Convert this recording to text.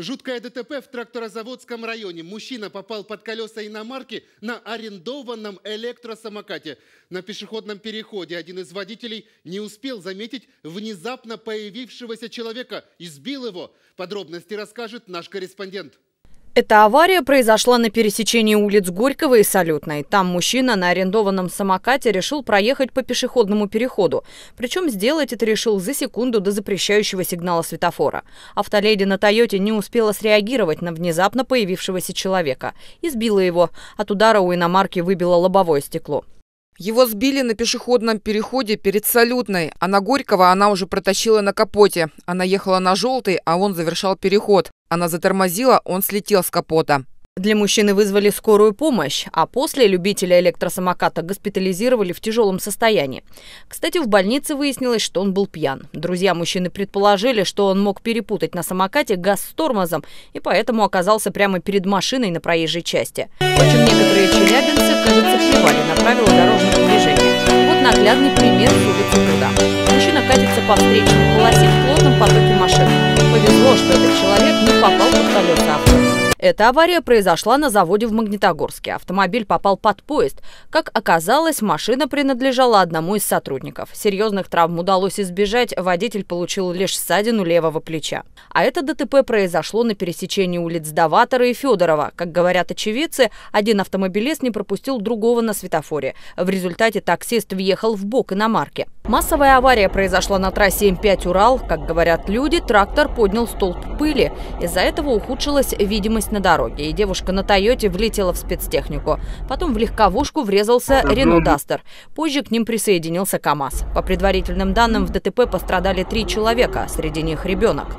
Жуткое ДТП в тракторозаводском районе. Мужчина попал под колеса иномарки на арендованном электросамокате. На пешеходном переходе один из водителей не успел заметить внезапно появившегося человека и сбил его. Подробности расскажет наш корреспондент. Эта авария произошла на пересечении улиц Горького и Салютной. Там мужчина на арендованном самокате решил проехать по пешеходному переходу. Причем сделать это решил за секунду до запрещающего сигнала светофора. Автоледи на «Тойоте» не успела среагировать на внезапно появившегося человека. Избила его. От удара у иномарки выбило лобовое стекло. Его сбили на пешеходном переходе перед Салютной, а на Горького она уже протащила на капоте. Она ехала на желтый, а он завершал переход. Она затормозила, он слетел с капота. Для мужчины вызвали скорую помощь, а после любителя электросамоката госпитализировали в тяжелом состоянии. Кстати, в больнице выяснилось, что он был пьян. Друзья мужчины предположили, что он мог перепутать на самокате газ с тормозом и поэтому оказался прямо перед машиной на проезжей части. Впрочем, некоторые челябинцы, кажется, плевали по встречной полосе в плотном потоке машин. Повезло, что этот человек не попал под колеса авто. Эта авария произошла на заводе в Магнитогорске. Автомобиль попал под поезд. Как оказалось, машина принадлежала одному из сотрудников. Серьезных травм удалось избежать, водитель получил лишь ссадину левого плеча. А это ДТП произошло на пересечении улиц Даватора и Федорова. Как говорят очевидцы, один автомобилист не пропустил другого на светофоре. В результате таксист въехал в бок иномарки. Массовая авария произошла на трассе М5 «Урал». Как говорят люди, трактор поднял столб пыли. Из-за этого ухудшилась видимость столкнулись на дороге, и девушка на Тойоте влетела в спецтехнику. Потом в легковушку врезался Рено Дастер. Позже к ним присоединился КАМАЗ. По предварительным данным, в ДТП пострадали три человека, среди них ребенок.